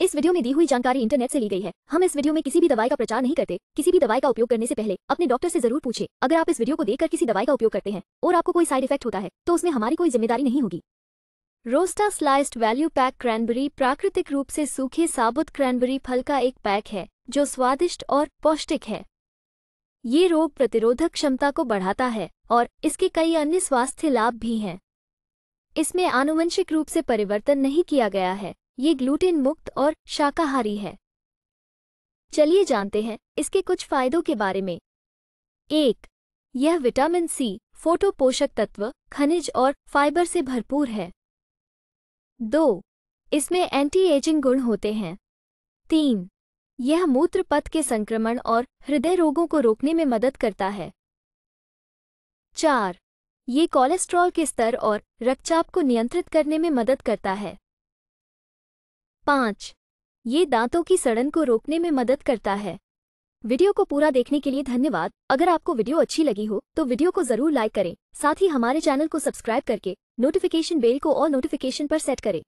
इस वीडियो में दी हुई जानकारी इंटरनेट से ली गई है हम इस वीडियो में किसी भी दवाई का प्रचार नहीं करते किसी भी दवाई का उपयोग करने से पहले अपने डॉक्टर से जरूर पूछे अगर आप इस वीडियो को देखकर किसी दवाई का उपयोग करते हैं और आपको कोई साइड इफेक्ट होता है तो उसमें हमारी कोई जिम्मेदारी नहीं होगी रोस्टा स्लाइस्ड वैल्यू पैक क्रैनबेरी प्राकृतिक रूप से सूखे साबुत क्रैनबेरी फल का एक पैक है जो स्वादिष्ट और पौष्टिक है ये रोग प्रतिरोधक क्षमता को बढ़ाता है और इसके कई अन्य स्वास्थ्य लाभ भी हैं इसमें आनुवंशिक रूप से परिवर्तन नहीं किया गया है ये ग्लूटेन मुक्त और शाकाहारी है चलिए जानते हैं इसके कुछ फायदों के बारे में एक यह विटामिन सी फोटो पोषक तत्व खनिज और फाइबर से भरपूर है दो इसमें एंटी एजिंग गुण होते हैं तीन यह मूत्र पथ के संक्रमण और हृदय रोगों को रोकने में मदद करता है चार ये कोलेस्ट्रॉल के स्तर और रक्तचाप को नियंत्रित करने में मदद करता है पाँच ये दांतों की सड़न को रोकने में मदद करता है वीडियो को पूरा देखने के लिए धन्यवाद अगर आपको वीडियो अच्छी लगी हो तो वीडियो को जरूर लाइक करें साथ ही हमारे चैनल को सब्सक्राइब करके नोटिफिकेशन बेल को और नोटिफिकेशन पर सेट करें